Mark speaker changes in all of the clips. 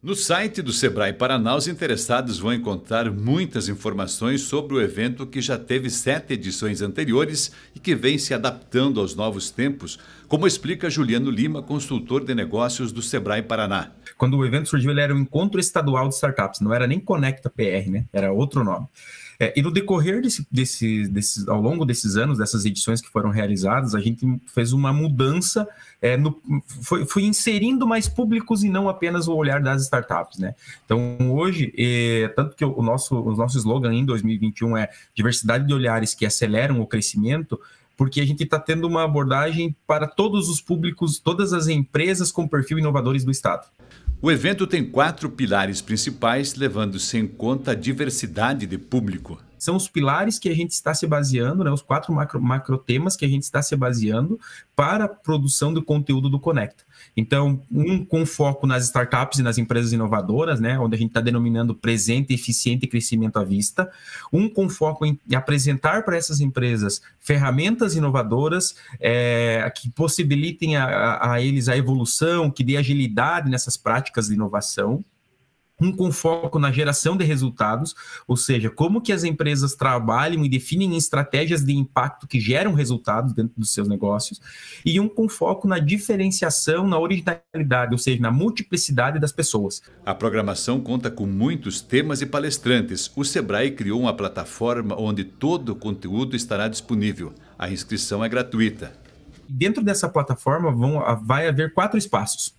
Speaker 1: No site do Sebrae Paraná, os interessados vão encontrar muitas informações sobre o evento que já teve sete edições anteriores e que vem se adaptando aos novos tempos, como explica Juliano Lima, consultor de negócios do Sebrae Paraná. Quando o evento surgiu, ele era o Encontro Estadual de Startups, não era nem Conecta PR, né? Era outro nome. É, e no
Speaker 2: decorrer desse, desse, desse, ao longo desses anos, dessas edições que foram realizadas, a gente fez uma mudança, é, no, foi, foi, inserindo mais públicos e não apenas o olhar das startups, né? Então hoje, é, tanto que o nosso, o nosso slogan em 2021 é diversidade de olhares que aceleram o crescimento, porque a gente está tendo uma abordagem
Speaker 1: para todos os públicos, todas as empresas com perfil inovadores do Estado. O evento tem quatro pilares principais, levando-se em conta a diversidade de público são os pilares que a gente está se baseando, né, os quatro macro, macro temas que a gente está se baseando
Speaker 2: para a produção do conteúdo do Conecta. Então, um com foco nas startups e nas empresas inovadoras, né, onde a gente está denominando presente, eficiente e crescimento à vista. Um com foco em apresentar para essas empresas ferramentas inovadoras é, que possibilitem a, a, a eles a evolução, que dê agilidade nessas práticas de inovação um com foco na geração de resultados, ou seja, como que as empresas trabalham e definem estratégias de impacto que geram resultados dentro dos seus negócios,
Speaker 1: e um com foco na diferenciação, na originalidade, ou seja, na multiplicidade das pessoas. A programação conta com muitos temas e palestrantes. O Sebrae criou uma plataforma onde todo o conteúdo estará disponível. A inscrição é gratuita. Dentro dessa
Speaker 2: plataforma vão, vai haver quatro
Speaker 1: espaços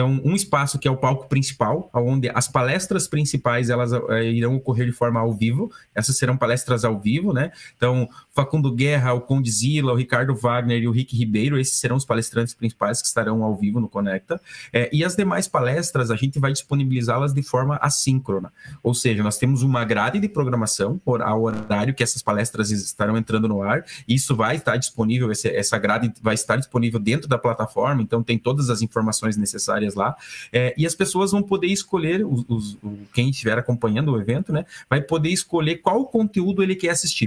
Speaker 1: então, um espaço que é o palco
Speaker 2: principal, onde as palestras principais elas eh, irão ocorrer de forma ao vivo. Essas serão palestras ao vivo, né? Então, Facundo Guerra, o Condizila, o Ricardo Wagner e o Rick Ribeiro, esses serão os palestrantes principais que estarão ao vivo no Conecta. É, e as demais palestras a gente vai disponibilizá-las de forma assíncrona. Ou seja, nós temos uma grade de programação ao horário que essas palestras estarão entrando no ar. Isso vai estar disponível, essa grade vai estar disponível dentro da plataforma, então tem todas as informações necessárias lá, é, e as pessoas vão poder escolher, os, os, quem estiver acompanhando o evento, né, vai poder escolher qual conteúdo ele quer assistir.